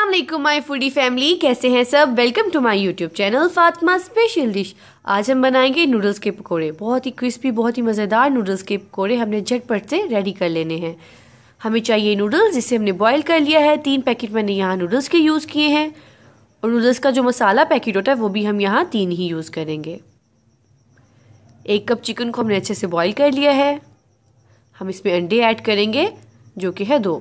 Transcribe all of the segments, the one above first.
असलम माई foodie family कैसे हैं सब welcome to my YouTube channel Fatma special dish आज हम बनाएंगे नूडल्स के पकोड़े बहुत ही क्रिस्पी बहुत ही मज़ेदार नूडल्स के पकोड़े हमने झटपट से रेडी कर लेने हैं हमें चाहिए नूडल्स जिसे हमने बॉईल कर लिया है तीन पैकेट मैंने यहाँ नूडल्स के यूज़ किए हैं और नूडल्स का जो मसाला पैकेट होता है वो भी हम यहाँ तीन ही यूज़ करेंगे एक कप चिकन को हमने अच्छे से बॉयल कर लिया है हम इसमें अंडे ऐड करेंगे जो कि है दो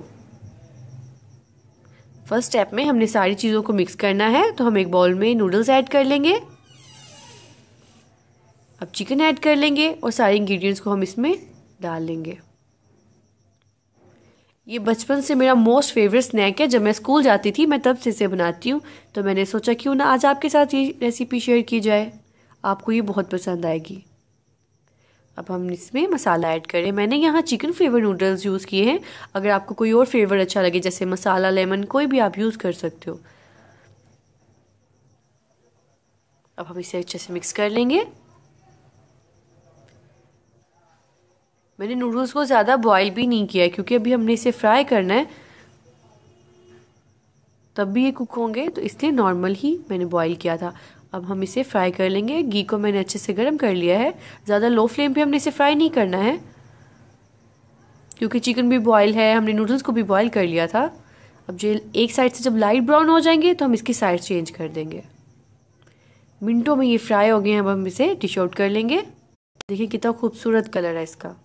फर्स्ट स्टेप में हमने सारी चीज़ों को मिक्स करना है तो हम एक बाउल में नूडल्स ऐड कर लेंगे अब चिकन ऐड कर लेंगे और सारे इंग्रेडिएंट्स को हम इसमें डाल लेंगे ये बचपन से मेरा मोस्ट फेवरेट स्नैक है जब मैं स्कूल जाती थी मैं तब से इसे बनाती हूँ तो मैंने सोचा क्यों ना आज आपके साथ ये रेसिपी शेयर की जाए आपको ये बहुत पसंद आएगी अब हम इसमें मसाला ऐड करें मैंने यहाँ चिकन फ्लेवर नूडल्स यूज़ किए हैं अगर आपको कोई और फ्लेवर अच्छा लगे जैसे मसाला लेमन कोई भी आप यूज़ कर सकते हो अब हम इसे अच्छे से मिक्स कर लेंगे मैंने नूडल्स को ज़्यादा बॉईल भी नहीं किया है क्योंकि अभी हमने इसे फ्राई करना है तब भी ये कुक होंगे तो इसलिए नॉर्मल ही मैंने बॉईल किया था अब हम इसे फ्राई कर लेंगे घी को मैंने अच्छे से गर्म कर लिया है ज़्यादा लो फ्लेम पे हमने इसे फ्राई नहीं करना है क्योंकि चिकन भी बॉयल है हमने नूडल्स को भी बॉयल कर लिया था अब जो एक साइड से जब लाइट ब्राउन हो जाएंगे तो हम इसकी साइड चेंज कर देंगे मिनटों में ये फ्राई हो गए हैं अब हम इसे डिश आउट कर लेंगे देखिए कितना खूबसूरत कलर है इसका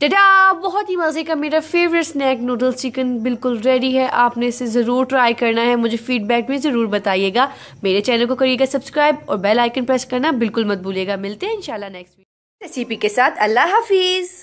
टडा बहुत ही मज़े का मेरा फेवरेट स्नैक नूडल चिकन बिल्कुल रेडी है आपने इसे ज़रूर ट्राई करना है मुझे फीडबैक में ज़रूर बताइएगा मेरे चैनल को करिएगा सब्सक्राइब और बेल आइकन प्रेस करना बिल्कुल मत भूलिएगा मिलते हैं इंशाल्लाह नेक्स्ट वीक रेसिपी के साथ अल्लाह हाफिज़